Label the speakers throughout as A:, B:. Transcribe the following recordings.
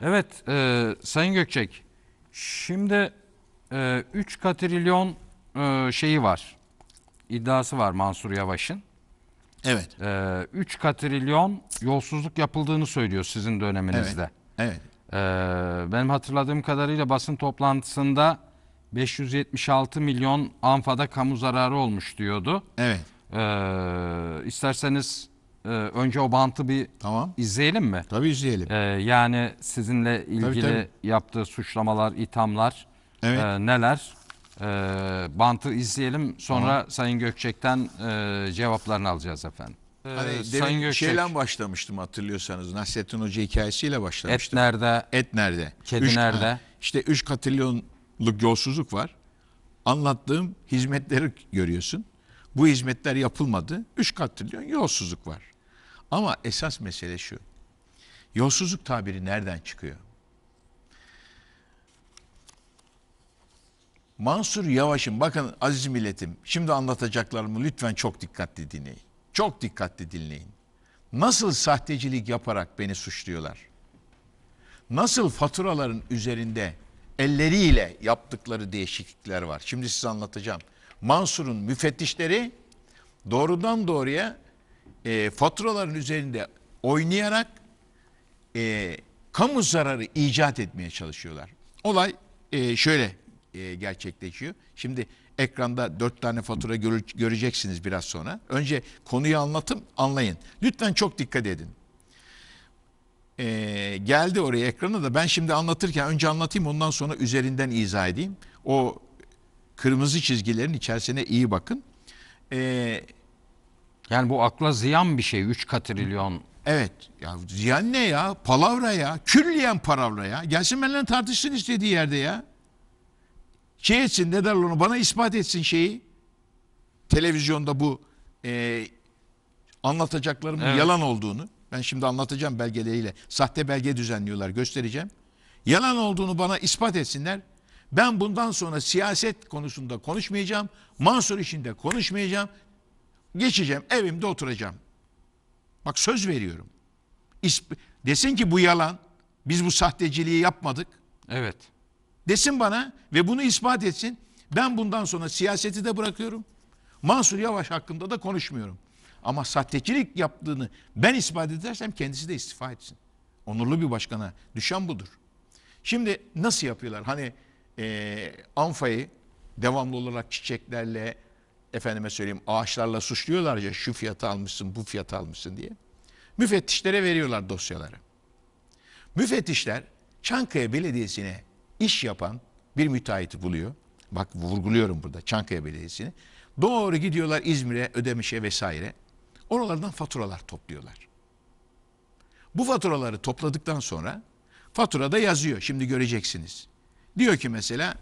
A: Evet e, Sayın Gökçek şimdi 3 e, katrilyon e, şeyi var iddiası var Mansur Yavaş'ın. Evet. e, üç katrilyon yolsuzluk yapıldığını söylüyor sizin döneminizde. Evet. evet. E, benim hatırladığım kadarıyla basın toplantısında 576 milyon ANFA'da kamu zararı olmuş diyordu. Evet. E, isterseniz ee, önce o bantı bir Tamam. izleyelim mi? Tabii izleyelim. Ee, yani sizinle ilgili tabii. yaptığı suçlamalar, ithamlar Evet. e, neler? Ee, bantı izleyelim. Sonra Sayın Gökçek'ten e, cevaplarını alacağız efendim. Ee, hani Sayın Gökçek,
B: şeyle başlamıştım hatırlıyorsanız. Nasrettin Hoca hikayesiyle et nerede? Et nerede? Kedi nerede? İşte 3 katrilyonluk yolsuzluk var. Anlattığım hizmetleri görüyorsun. Bu hizmetler yapılmadı. 3 katrilyon yolsuzluk var. Ama esas mesele şu. Yolsuzluk tabiri nereden çıkıyor? Mansur Yavaş'ın bakın aziz milletim şimdi anlatacaklarımı lütfen çok dikkatli dinleyin. Çok dikkatli dinleyin. Nasıl sahtecilik yaparak beni suçluyorlar? Nasıl faturaların üzerinde elleriyle yaptıkları değişiklikler var. Şimdi size anlatacağım. Mansur'un müfettişleri doğrudan doğruya e, faturaların üzerinde oynayarak e, kamu zararı icat etmeye çalışıyorlar. Olay e, şöyle e, gerçekleşiyor. Şimdi ekranda dört tane fatura göre, göreceksiniz biraz sonra. Önce konuyu anlatım anlayın. Lütfen çok dikkat edin. Ee, geldi oraya ekranı da ben şimdi anlatırken önce anlatayım ondan sonra üzerinden izah edeyim. O kırmızı çizgilerin içerisine iyi bakın. Ee, yani bu akla ziyan bir şey 3 katrilyon. Evet. Ya ziyan ne ya? Palavra ya. Külliyen palavra ya. Gelsin benimle tartışsın istediği yerde ya. Şey etsin ne derler onu bana ispat etsin şeyi. Televizyonda bu e, anlatacaklarımın evet. yalan olduğunu. Ben şimdi anlatacağım belgeleriyle. Sahte belge düzenliyorlar göstereceğim. Yalan olduğunu bana ispat etsinler. Ben bundan sonra siyaset konusunda konuşmayacağım. Mansur işinde konuşmayacağım. Geçeceğim evimde oturacağım. Bak söz veriyorum. İsp desin ki bu yalan. Biz bu sahteciliği yapmadık. Evet. Desin bana ve bunu ispat etsin. Ben bundan sonra siyaseti de bırakıyorum. Mansur Yavaş hakkında da konuşmuyorum. Ama sahtecilik yaptığını ben ispat edersem kendisi de istifa etsin. Onurlu bir başkana düşen budur. Şimdi nasıl yapıyorlar? Hani e, Anfa'yı devamlı olarak çiçeklerle, efendime söyleyeyim ağaçlarla suçluyorlar ya şu fiyatı almışsın bu fiyatı almışsın diye. Müfettişlere veriyorlar dosyaları. Müfettişler Çankaya Belediyesi'ne iş yapan bir müteahhiti buluyor. Bak vurguluyorum burada Çankaya Belediyesi'ni. Doğru gidiyorlar İzmir'e, Ödemiş'e vesaire. Oralardan faturalar topluyorlar. Bu faturaları topladıktan sonra faturada yazıyor. Şimdi göreceksiniz. Diyor ki mesela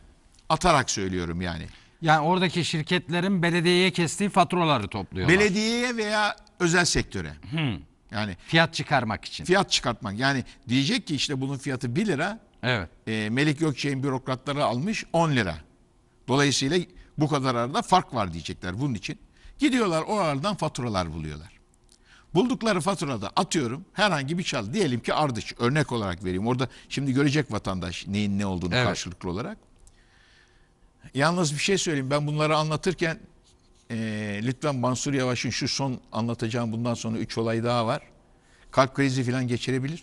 B: atarak söylüyorum yani.
A: Yani oradaki şirketlerin belediyeye kestiği faturaları topluyorlar.
B: Belediyeye veya özel sektöre. hı. Yani fiyat çıkarmak için. Fiyat çıkartmak. Yani diyecek ki işte bunun fiyatı 1 lira. Evet. E, Melik Gökçe'nin bürokratları almış 10 lira. Dolayısıyla bu kadar arada fark var diyecekler bunun için. Gidiyorlar o aradan faturalar buluyorlar. Buldukları faturada atıyorum herhangi bir çal diyelim ki ardıç örnek olarak vereyim. Orada şimdi görecek vatandaş neyin ne olduğunu evet. karşılıklı olarak. Yalnız bir şey söyleyeyim. Ben bunları anlatırken e, lütfen Mansur Yavaş'ın şu son anlatacağım bundan sonra üç olay daha var. Kalp krizi falan geçirebilir.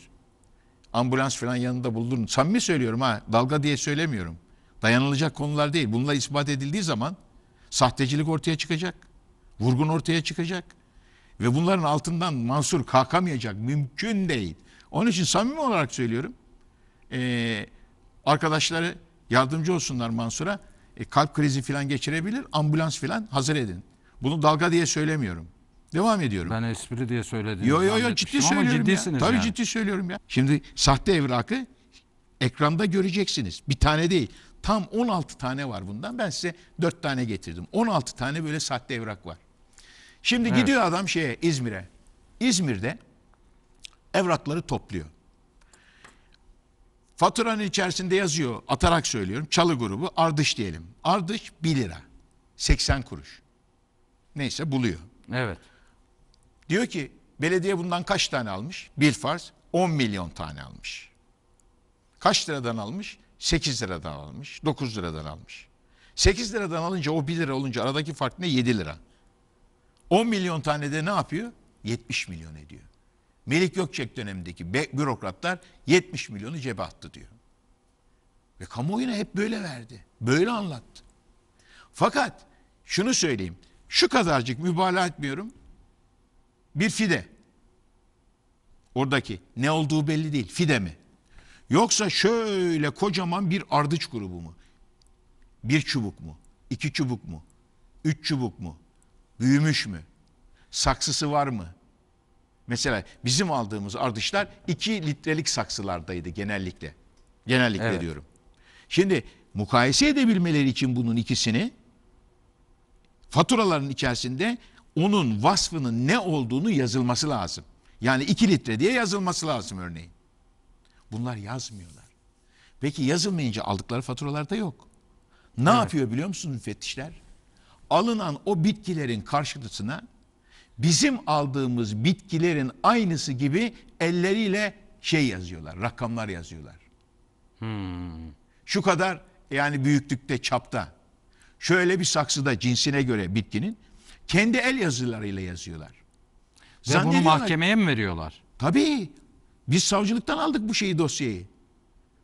B: Ambulans falan yanında bulundurun. Samimi söylüyorum ha. Dalga diye söylemiyorum. Dayanılacak konular değil. Bunlar ispat edildiği zaman sahtecilik ortaya çıkacak. Vurgun ortaya çıkacak. Ve bunların altından Mansur kalkamayacak. Mümkün değil. Onun için samimi olarak söylüyorum. Ee, arkadaşları yardımcı olsunlar Mansur'a e, kalp krizi falan geçirebilir. Ambulans falan hazır edin. Bunu dalga diye söylemiyorum. Devam ediyorum. Ben espri diye söyledim. Yo yo yo ciddi söylüyorum ciddisiniz ya. Tabii yani. ciddi söylüyorum ya. Şimdi sahte evrakı ekranda göreceksiniz. Bir tane değil. Tam 16 tane var bundan. Ben size 4 tane getirdim. 16 tane böyle sahte evrak var. Şimdi evet. gidiyor adam şeye İzmir'e. İzmir'de evrakları topluyor. Faturanın içerisinde yazıyor atarak söylüyorum çalı grubu ardış diyelim. Ardış 1 lira 80 kuruş. Neyse buluyor. Evet. Diyor ki belediye bundan kaç tane almış? Bir farz 10 milyon tane almış. Kaç liradan almış? 8 liradan almış, 9 liradan almış. 8 liradan alınca o 1 lira olunca aradaki fark ne? 7 lira. 10 milyon tane de ne yapıyor? 70 milyon ediyor. Melik Gökçek dönemindeki bürokratlar 70 milyonu cebe attı diyor. Ve kamuoyuna hep böyle verdi. Böyle anlattı. Fakat şunu söyleyeyim. Şu kadarcık mübalağa etmiyorum. Bir fide. Oradaki ne olduğu belli değil. Fide mi? Yoksa şöyle kocaman bir ardıç grubu mu? Bir çubuk mu? İki çubuk mu? Üç çubuk mu? Büyümüş mü? Saksısı var mı? Mesela bizim aldığımız ardışlar 2 litrelik saksılardaydı genellikle. Genellikle evet. diyorum. Şimdi mukayese edebilmeleri için bunun ikisini faturaların içerisinde onun vasfının ne olduğunu yazılması lazım. Yani 2 litre diye yazılması lazım örneğin. Bunlar yazmıyorlar. Peki yazılmayınca aldıkları faturalarda yok. Ne evet. yapıyor biliyor musunuz müfettişler? Alınan o bitkilerin karşılığına bizim aldığımız bitkilerin aynısı gibi elleriyle şey yazıyorlar, rakamlar yazıyorlar. Hmm. Şu kadar yani büyüklükte, çapta. Şöyle bir saksıda cinsine göre bitkinin kendi el yazılarıyla yazıyorlar.
A: Ve bunu mahkemeye
B: mi veriyorlar? Tabii. Biz savcılıktan aldık bu şeyi dosyayı.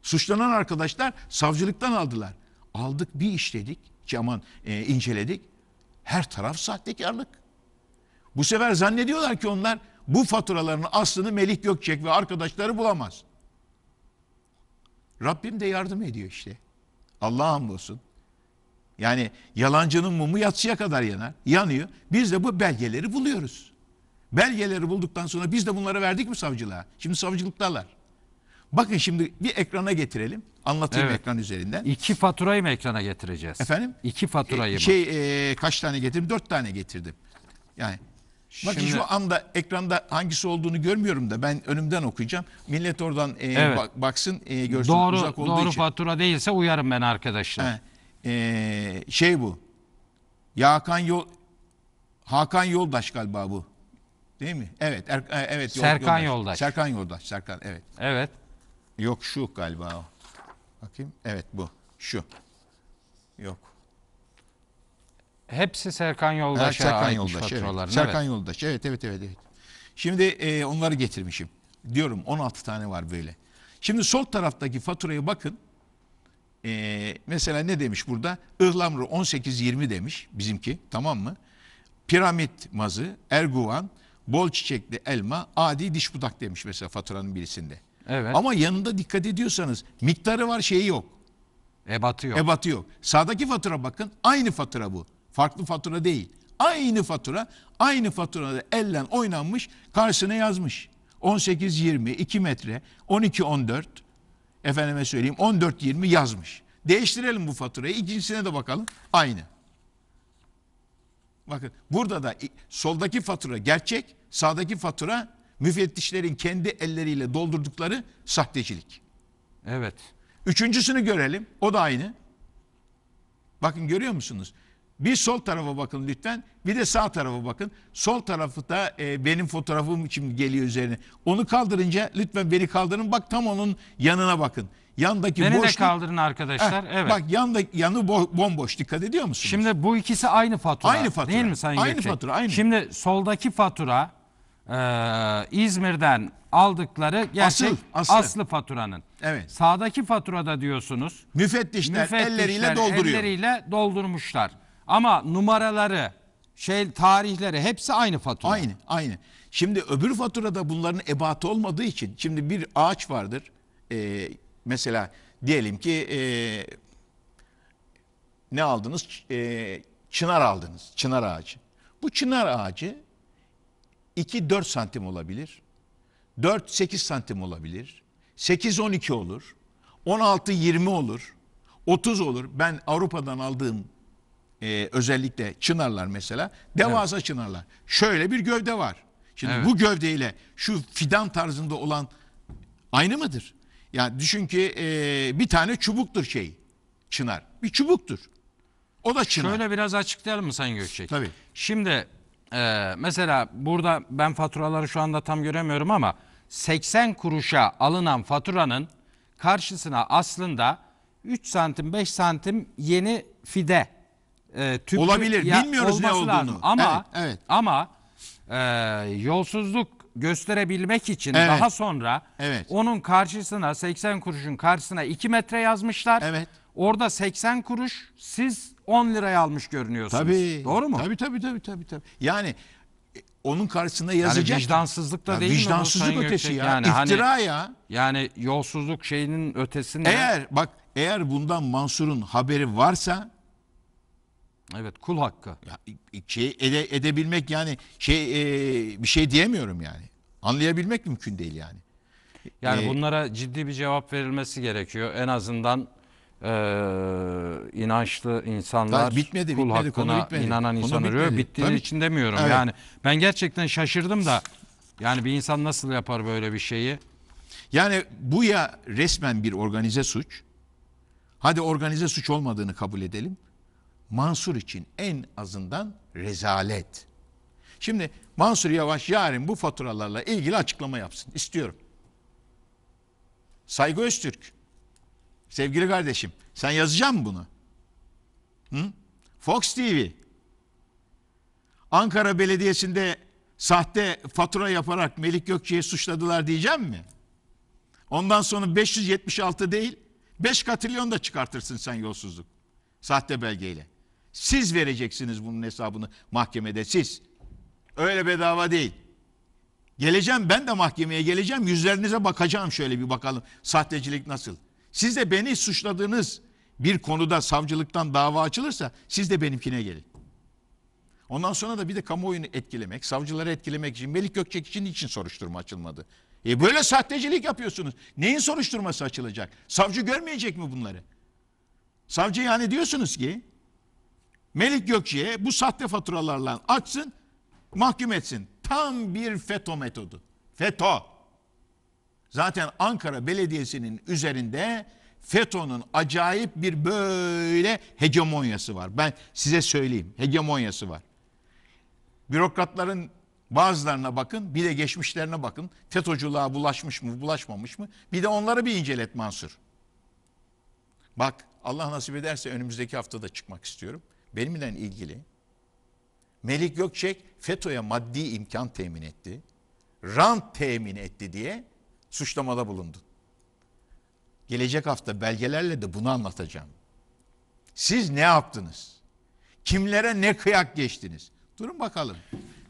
B: Suçlanan arkadaşlar savcılıktan aldılar. Aldık bir işledik ki aman e, inceledik. Her taraf sahtekarlık. Bu sefer zannediyorlar ki onlar bu faturaların aslını Melih Gökçek ve arkadaşları bulamaz. Rabbim de yardım ediyor işte. Allah'a hamdolsun. Yani yalancının mumu yatsıya kadar yanar. Yanıyor. Biz de bu belgeleri buluyoruz. Belgeleri bulduktan sonra biz de bunları verdik mi savcılığa? Şimdi savcılıktalar. Bakın şimdi bir ekrana getirelim. Anlatayım evet. ekran üzerinden. İki faturayı mı ekrana getireceğiz? Efendim? İki faturayı e, mı? Şey e, kaç tane getirdim? Dört tane getirdim. Yani Bakın şu anda ekranda hangisi olduğunu görmüyorum da ben önümden okuyacağım. Millet oradan e, evet. bak, baksın e, görsün doğru, uzak olduğu doğru için. Doğru
A: fatura değilse uyarım ben arkadaşlar.
B: e, şey bu. Ya Hakan Yol Hakan Yoldaş galiba bu. Değil mi? Evet. Er, e, evet. Yol, Serkan Yoldaş. Yoldaş. Serkan Yoldaş. Serkan evet. Evet. Yok şu galiba o. Bakayım. Evet bu. Şu. Yok.
A: Hepsi Serkan Yoldaş'a Serkan aitmiş Yoldaş, Evet. Serkan evet.
B: Yoldaş. Evet, evet, evet, evet. Şimdi e, onları getirmişim. Diyorum 16 tane var böyle. Şimdi sol taraftaki faturaya bakın. E, mesela ne demiş burada? Ihlamru 18-20 demiş bizimki. Tamam mı? Piramit mazı, erguvan, bol çiçekli elma, adi diş budak demiş mesela faturanın birisinde. Evet. Ama yanında dikkat ediyorsanız miktarı var şeyi yok. Ebatı yok. Ebatı yok. Sağdaki fatura bakın aynı fatura bu. Farklı fatura değil. Aynı fatura, aynı faturada ellen oynanmış, karşısına yazmış. 18-20, 2 metre, 12-14, efendime söyleyeyim 14-20 yazmış. Değiştirelim bu faturayı. ikincisine de bakalım. Aynı. Bakın burada da soldaki fatura gerçek, sağdaki fatura müfettişlerin kendi elleriyle doldurdukları sahtecilik. Evet. Üçüncüsünü görelim. O da aynı. Bakın görüyor musunuz? Bir sol tarafa bakın lütfen. Bir de sağ tarafa bakın. Sol tarafı da e, benim fotoğrafım için geliyor üzerine. Onu kaldırınca lütfen beni kaldırın. Bak tam onun yanına bakın. Yandaki Beni boşluk. de kaldırın
A: arkadaşlar. Heh, evet. Bak
B: yanda yanı bo bomboş. Dikkat ediyor musunuz? Şimdi bu ikisi aynı fatura. Aynı fatura. Değil mi Sayın Aynı Gökçe? fatura. Aynı. Şimdi soldaki fatura
A: e, İzmir'den aldıkları gerçek aslı, aslı. aslı faturanın. Evet. Sağdaki faturada diyorsunuz. Müfettişler, müfettişler elleriyle dolduruyor. Elleriyle doldurmuşlar.
B: Ama numaraları, şey tarihleri hepsi aynı fatura. Aynı, aynı. Şimdi öbür faturada bunların ebatı olmadığı için şimdi bir ağaç vardır. Ee, mesela diyelim ki e, ne aldınız? E, çınar aldınız. Çınar ağacı. Bu çınar ağacı 2-4 santim olabilir. 4-8 santim olabilir. 8-12 olur. 16-20 olur. 30 olur. Ben Avrupa'dan aldığım e, özellikle çınarlar mesela devasa evet. çınarlar. Şöyle bir gövde var. Şimdi evet. bu gövdeyle şu fidan tarzında olan aynı mıdır? Yani düşün ki e, bir tane çubuktur şey çınar. Bir çubuktur. O da
A: çınar. Şöyle biraz açıklayalım mı Sayın Gökçek? Tabii. Şimdi e, mesela burada ben faturaları şu anda tam göremiyorum ama 80 kuruşa alınan faturanın karşısına aslında 3 santim 5 santim yeni fide e, tüplü, olabilir. Ya, Bilmiyoruz ne olduğunu. Lazım. Ama evet, evet. ama e, yolsuzluk gösterebilmek için evet. daha sonra evet. onun karşısına 80 kuruşun karşısına 2 metre yazmışlar. Evet. Orada 80 kuruş siz 10 liraya
B: almış görünüyorsunuz. Tabii. Doğru mu? Tabii tabii tabii tabii tabii. Yani e, onun karşısında yazacak. Yani vicdansızlık da ya değil vicdansızlık mi? Vicdansızlık ötesi ya. Yani hani İftira hani, ya. Yani
A: yolsuzluk
B: şeyinin ötesinde. Eğer bak eğer bundan Mansur'un haberi varsa Evet kul hakkı. Ya, şey ede, edebilmek yani şey e, bir şey diyemiyorum yani. Anlayabilmek mümkün değil yani. Yani ee, bunlara
A: ciddi bir cevap verilmesi gerekiyor. En azından e, inançlı insanlar bitmedi, kul bitmedi, hakkına bitmedi. inanan konu insan arıyor. Bittiğinin için demiyorum. Evet. Yani ben gerçekten şaşırdım da yani bir insan nasıl yapar böyle bir şeyi?
B: Yani bu ya resmen bir organize suç. Hadi organize suç olmadığını kabul edelim. Mansur için en azından rezalet. Şimdi Mansur Yavaş yarın bu faturalarla ilgili açıklama yapsın istiyorum. Saygı Öztürk. Sevgili kardeşim sen yazacaksın bunu. Hı? Fox TV. Ankara Belediyesi'nde sahte fatura yaparak Melik Gökçe'yi suçladılar diyeceğim mi? Ondan sonra 576 değil 5 katrilyon da çıkartırsın sen yolsuzluk. Sahte belgeyle. Siz vereceksiniz bunun hesabını mahkemede siz. Öyle bedava değil. Geleceğim ben de mahkemeye geleceğim. Yüzlerinize bakacağım şöyle bir bakalım. Sahtecilik nasıl? Siz de beni suçladığınız bir konuda savcılıktan dava açılırsa siz de benimkine gelin. Ondan sonra da bir de kamuoyunu etkilemek, savcıları etkilemek için Melik Gökçek için için soruşturma açılmadı? E böyle sahtecilik yapıyorsunuz. Neyin soruşturması açılacak? Savcı görmeyecek mi bunları? Savcı yani diyorsunuz ki Melik Gökçe'ye bu sahte faturalarla açsın, mahkum etsin. Tam bir FETÖ metodu. FETÖ. Zaten Ankara Belediyesi'nin üzerinde FETÖ'nün acayip bir böyle hegemonyası var. Ben size söyleyeyim. Hegemonyası var. Bürokratların bazılarına bakın, bir de geçmişlerine bakın. FETÖ'cülüğe bulaşmış mı, bulaşmamış mı? Bir de onları bir incelet Mansur. Bak Allah nasip ederse önümüzdeki hafta da çıkmak istiyorum benimle ilgili Melik Gökçek FETÖ'ye maddi imkan temin etti. Rant temin etti diye suçlamada bulundu. Gelecek hafta belgelerle de bunu anlatacağım. Siz ne yaptınız? Kimlere ne kıyak geçtiniz? Durun bakalım.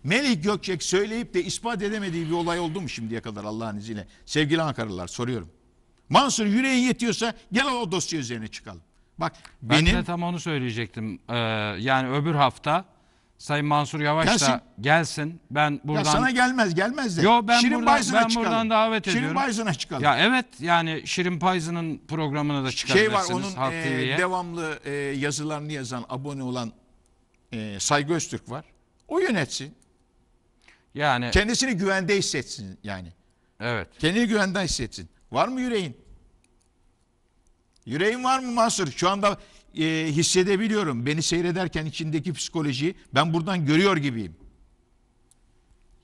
B: Melih Gökçek söyleyip de ispat edemediği bir olay oldu mu şimdiye kadar Allah'ın izniyle? Sevgili Ankaralılar soruyorum. Mansur yüreğin yetiyorsa gel o dosya üzerine çıkalım. Bak ben benim de
A: tam onu söyleyecektim. Ee, yani öbür hafta Sayın Mansur Yavaş gelsin. da gelsin. Ben buradan Ya sana gelmez,
B: gelmez de. Yo ben Şirin buradan Bayzın'a ben çıkalım. buradan davet Şirin ediyorum. Bayzın'a çıkalım. Ya
A: evet yani Şirin Bayzı'nın programına da şey var onun e,
B: devamlı e, yazılarını yazan, abone olan e, Saygı Öztürk var. O yönetsin.
A: Yani Kendisini
B: güvende hissetsin yani. evet. Kendini güvende hissetsin. Var mı yüreğin? Yüreğin var mı Mansur? Şu anda e, hissedebiliyorum. Beni seyrederken içindeki psikolojiyi ben buradan görüyor gibiyim.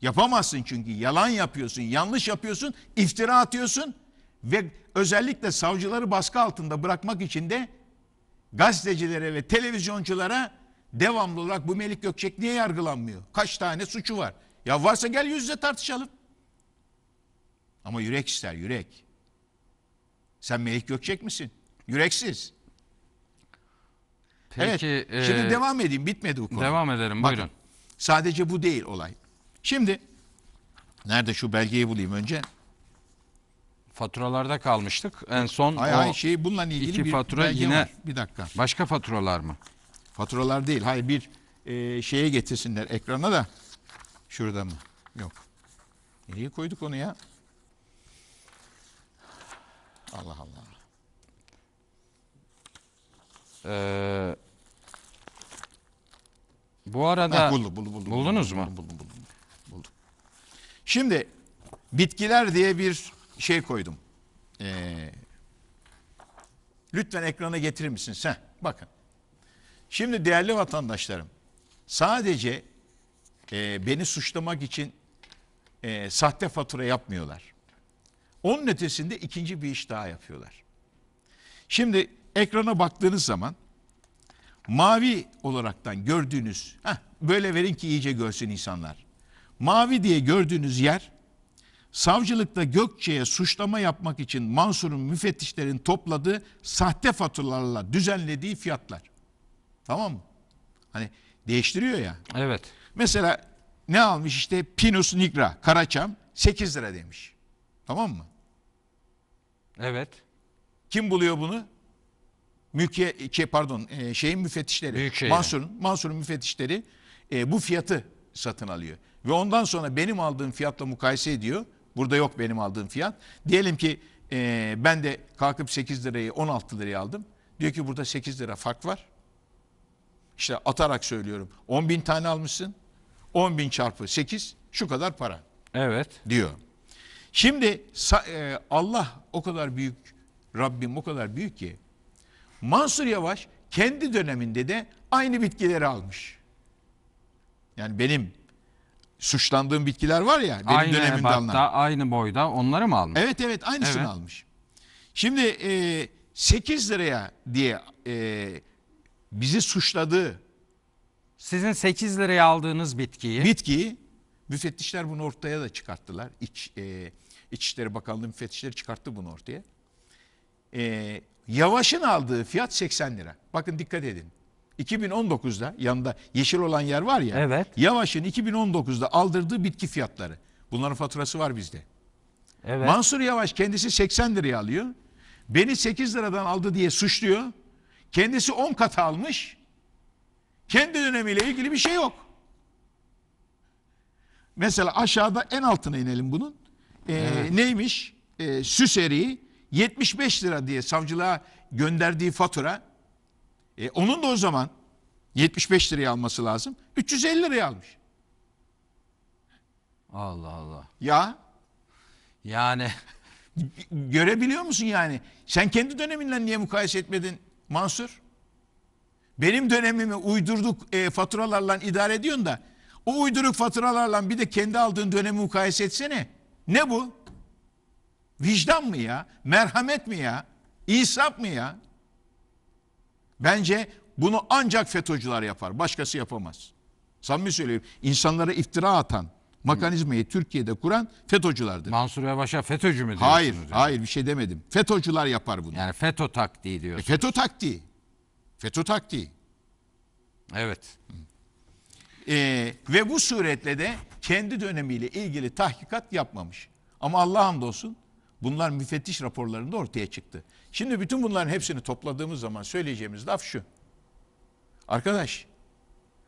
B: Yapamazsın çünkü yalan yapıyorsun, yanlış yapıyorsun, iftira atıyorsun ve özellikle savcıları baskı altında bırakmak için de gazetecilere ve televizyonculara devamlı olarak bu Melik Gökçek niye yargılanmıyor? Kaç tane suçu var? Ya varsa gel yüz yüze tartışalım. Ama yürek ister yürek. Sen Melik Gökçek misin? Yüreksiz. Peki, evet. E, Şimdi devam edeyim. Bitmedi bu konu. Devam edelim. Bakın, buyurun. Sadece bu değil olay. Şimdi nerede şu belgeyi bulayım önce?
A: Faturalarda kalmıştık. En son ay, o şey, bununla ilgili iki bir fatura yine var. bir dakika.
B: Başka faturalar mı? Faturalar değil. Hayır bir e, şeye getirsinler ekrana da. Şurada mı? Yok. Nereye koyduk onu ya? Allah Allah. Ee, bu arada ha, buldum, buldum, buldum, buldunuz buldum, mu? Buldum, buldum, buldum, buldum. Şimdi bitkiler diye bir şey koydum. Ee, lütfen ekrana getirir misin sen? Bakın. Şimdi değerli vatandaşlarım sadece e, beni suçlamak için e, sahte fatura yapmıyorlar. Onun ötesinde ikinci bir iş daha yapıyorlar. Şimdi ekrana baktığınız zaman mavi olaraktan gördüğünüz, heh, böyle verin ki iyice görsün insanlar. Mavi diye gördüğünüz yer savcılıkta Gökçe'ye suçlama yapmak için Mansur'un müfettişlerin topladığı sahte faturalarla düzenlediği fiyatlar. Tamam mı? Hani değiştiriyor ya. Evet. Mesela ne almış işte Pinus Nigra, Karaçam 8 lira demiş. Tamam mı? Evet. Kim buluyor bunu? mülkiye şey pardon e, şeyin müfettişleri Büyükşehir. Mansur'un Mansur'un müfettişleri e, bu fiyatı satın alıyor. Ve ondan sonra benim aldığım fiyatla mukayese ediyor. Burada yok benim aldığım fiyat. Diyelim ki e, ben de kalkıp 8 lirayı 16 liraya aldım. Diyor ki burada 8 lira fark var. İşte atarak söylüyorum 10 bin tane almışsın. 10 bin çarpı 8 şu kadar para. Evet. Diyor. Şimdi e, Allah o kadar büyük Rabbim o kadar büyük ki Mansur Yavaş kendi döneminde de aynı bitkileri almış. Yani benim suçlandığım bitkiler var ya benim aynı dönemimde ebatta, alınan. Aynı boyda onları mı almış? Evet evet aynısını evet. almış. Şimdi e, 8 liraya diye e, bizi suçladığı. Sizin 8 liraya aldığınız bitkiyi. Bitkiyi müfettişler bunu ortaya da çıkarttılar. İç, e, İçişleri Bakanlığı müfettişleri çıkarttı bunu ortaya. E, Yavaş'ın aldığı fiyat 80 lira. Bakın dikkat edin. 2019'da yanında yeşil olan yer var ya. Evet. Yavaş'ın 2019'da aldırdığı bitki fiyatları. Bunların faturası var bizde. Evet. Mansur Yavaş kendisi 80 liraya alıyor. Beni 8 liradan aldı diye suçluyor. Kendisi 10 kat almış. Kendi dönemiyle ilgili bir şey yok. Mesela aşağıda en altına inelim bunun. Ee, evet. Neymiş? Ee, süs eriği 75 lira diye savcılığa gönderdiği fatura e, onun da o zaman 75 liraya alması lazım. 350 liraya almış. Allah Allah. Ya. Yani. Görebiliyor musun yani? Sen kendi döneminle niye mukayese etmedin Mansur? Benim dönemimi uydurduk e, faturalarla idare ediyorsun da o uyduruk faturalarla bir de kendi aldığın dönemi mukayese etsene. Ne bu? Vicdan mı ya? Merhamet mi ya? İnsaf mı ya? Bence bunu ancak FETÖ'cüler yapar. Başkası yapamaz. Samimi söylüyorum. İnsanlara iftira atan mekanizmayı Türkiye'de kuran FETÖ'cülerdir. Mansur Yavaş'a FETÖ'cü mü diyorsunuz? Hayır, yani? hayır bir şey demedim. FETÖ'cüler yapar bunu. Yani FETÖ taktiği diyorsunuz. E, FETÖ taktiği. FETÖ taktiği. Evet. Ee, ve bu suretle de kendi dönemiyle ilgili tahkikat yapmamış. Ama Allah'a hamdolsun Bunlar müfettiş raporlarında ortaya çıktı. Şimdi bütün bunların hepsini topladığımız zaman söyleyeceğimiz laf şu. Arkadaş,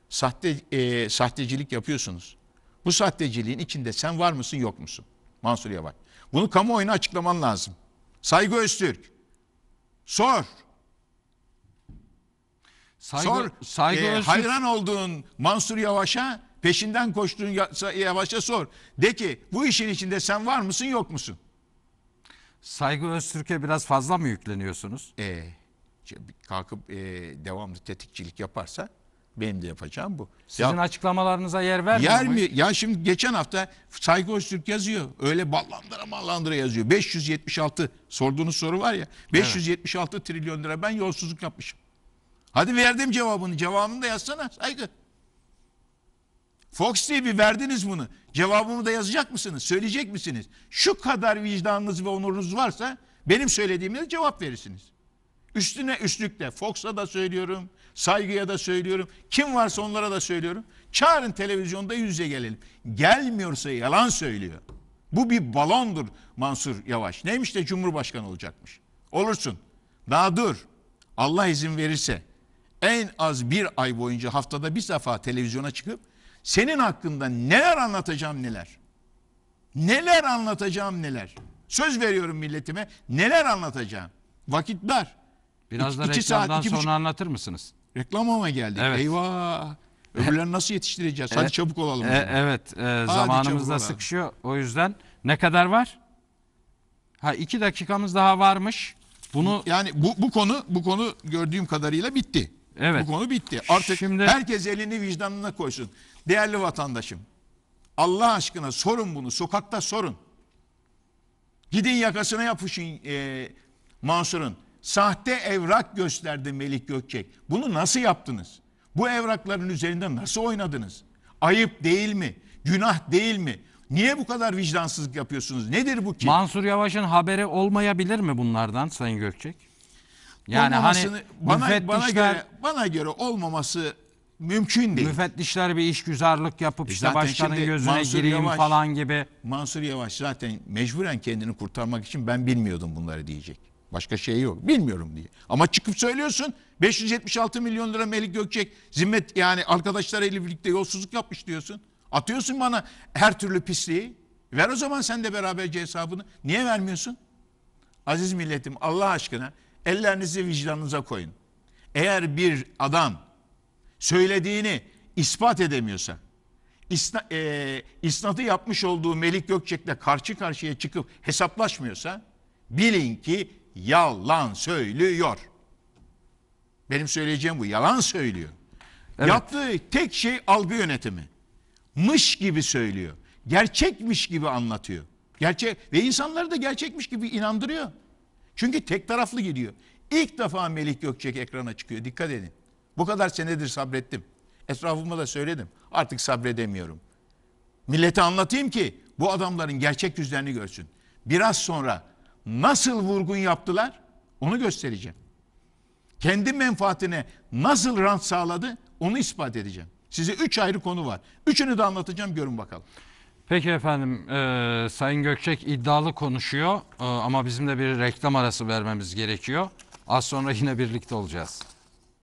B: sahte e, sahtecilik yapıyorsunuz. Bu sahteciliğin içinde sen var mısın yok musun? Mansur Yavaş. Bunu kamuoyuna açıklaman lazım. Saygı Öztürk. Sor. Saygı, Sor. Saygı e, Öztürk. Hayran olduğun Mansur Yavaş'a peşinden koştuğun Yavaş'a sor. De ki bu işin içinde sen var mısın yok musun? Saygı Öztürk'e biraz fazla mı yükleniyorsunuz? Ee, kalkıp e, devamlı tetikçilik yaparsa benim de yapacağım bu. Sizin ya,
A: açıklamalarınıza yer vermiyor yer mi?
B: Ya şimdi geçen hafta Saygı Öztürk yazıyor. Öyle ballandıra mallandıra yazıyor. 576 sorduğunuz soru var ya. 576 evet. trilyon lira ben yolsuzluk yapmışım. Hadi verdim cevabını. Cevabını da yazsana Saygı. Fox TV verdiniz bunu. Cevabımı da yazacak mısınız? Söyleyecek misiniz? Şu kadar vicdanınız ve onurunuz varsa benim söylediğimde cevap verirsiniz. Üstüne üstlükle Fox'a da söylüyorum, saygıya da söylüyorum. Kim varsa onlara da söylüyorum. Çağırın televizyonda yüz yüze gelelim. Gelmiyorsa yalan söylüyor. Bu bir balondur Mansur Yavaş. Neymiş de Cumhurbaşkanı olacakmış. Olursun. Daha dur. Allah izin verirse en az bir ay boyunca haftada bir defa televizyona çıkıp senin hakkında neler anlatacağım neler. Neler anlatacağım neler. Söz veriyorum milletime neler anlatacağım. Vakit dar. Biraz iki, da iki reklamdan saat, sonra buçuk... anlatır mısınız? Reklam ama geldi. Evet. Eyvah. Öbürlerini nasıl yetiştireceğiz? Hadi e, çabuk olalım. E, evet e, zamanımız da sıkışıyor.
A: O yüzden ne kadar var? Ha iki dakikamız daha varmış.
B: Bunu yani bu, bu konu bu konu gördüğüm kadarıyla bitti. Evet. Bu konu bitti. Artık Şimdi... herkes elini vicdanına koysun. Değerli vatandaşım, Allah aşkına sorun bunu. Sokakta sorun. Gidin yakasına yapışın e, Mansur'un. Sahte evrak gösterdi Melik Gökçek. Bunu nasıl yaptınız? Bu evrakların üzerinde nasıl oynadınız? Ayıp değil mi? Günah değil mi? Niye bu kadar vicdansızlık yapıyorsunuz? Nedir bu ki? Mansur Yavaş'ın haberi olmayabilir mi bunlardan Sayın Gökçek? Yani hani bana, bana, göre, bana göre olmaması mümkün değil. Müfettişler bir işgüzarlık yapıp e işte başkanın gözüne Mansur gireyim Yavaş, falan gibi. Mansur Yavaş zaten mecburen kendini kurtarmak için ben bilmiyordum bunları diyecek. Başka şey yok. Bilmiyorum diye. Ama çıkıp söylüyorsun 576 milyon lira Melik Gökçek zimmet yani arkadaşlarıyla birlikte yolsuzluk yapmış diyorsun. Atıyorsun bana her türlü pisliği. Ver o zaman sen de beraberce hesabını. Niye vermiyorsun? Aziz milletim Allah aşkına Ellerinizi vicdanınıza koyun. Eğer bir adam söylediğini ispat edemiyorsa, isna, e, isnatı yapmış olduğu Melik Gökçek'le karşı karşıya çıkıp hesaplaşmıyorsa, bilin ki yalan söylüyor. Benim söyleyeceğim bu, yalan söylüyor. Evet. Yaptığı tek şey algı yönetimi. Mış gibi söylüyor. Gerçekmiş gibi anlatıyor. Gerçek ve insanları da gerçekmiş gibi inandırıyor. Çünkü tek taraflı gidiyor. İlk defa Melih Gökçek ekrana çıkıyor. Dikkat edin. Bu kadar senedir sabrettim. Etrafıma da söyledim. Artık sabredemiyorum. Millete anlatayım ki bu adamların gerçek yüzlerini görsün. Biraz sonra nasıl vurgun yaptılar onu göstereceğim. Kendi menfaatine nasıl rant sağladı onu ispat edeceğim. Size üç ayrı konu var. Üçünü de anlatacağım görün bakalım. Peki efendim
A: e, Sayın Gökçek iddialı konuşuyor e, ama bizim de bir reklam arası vermemiz gerekiyor. Az sonra yine birlikte olacağız.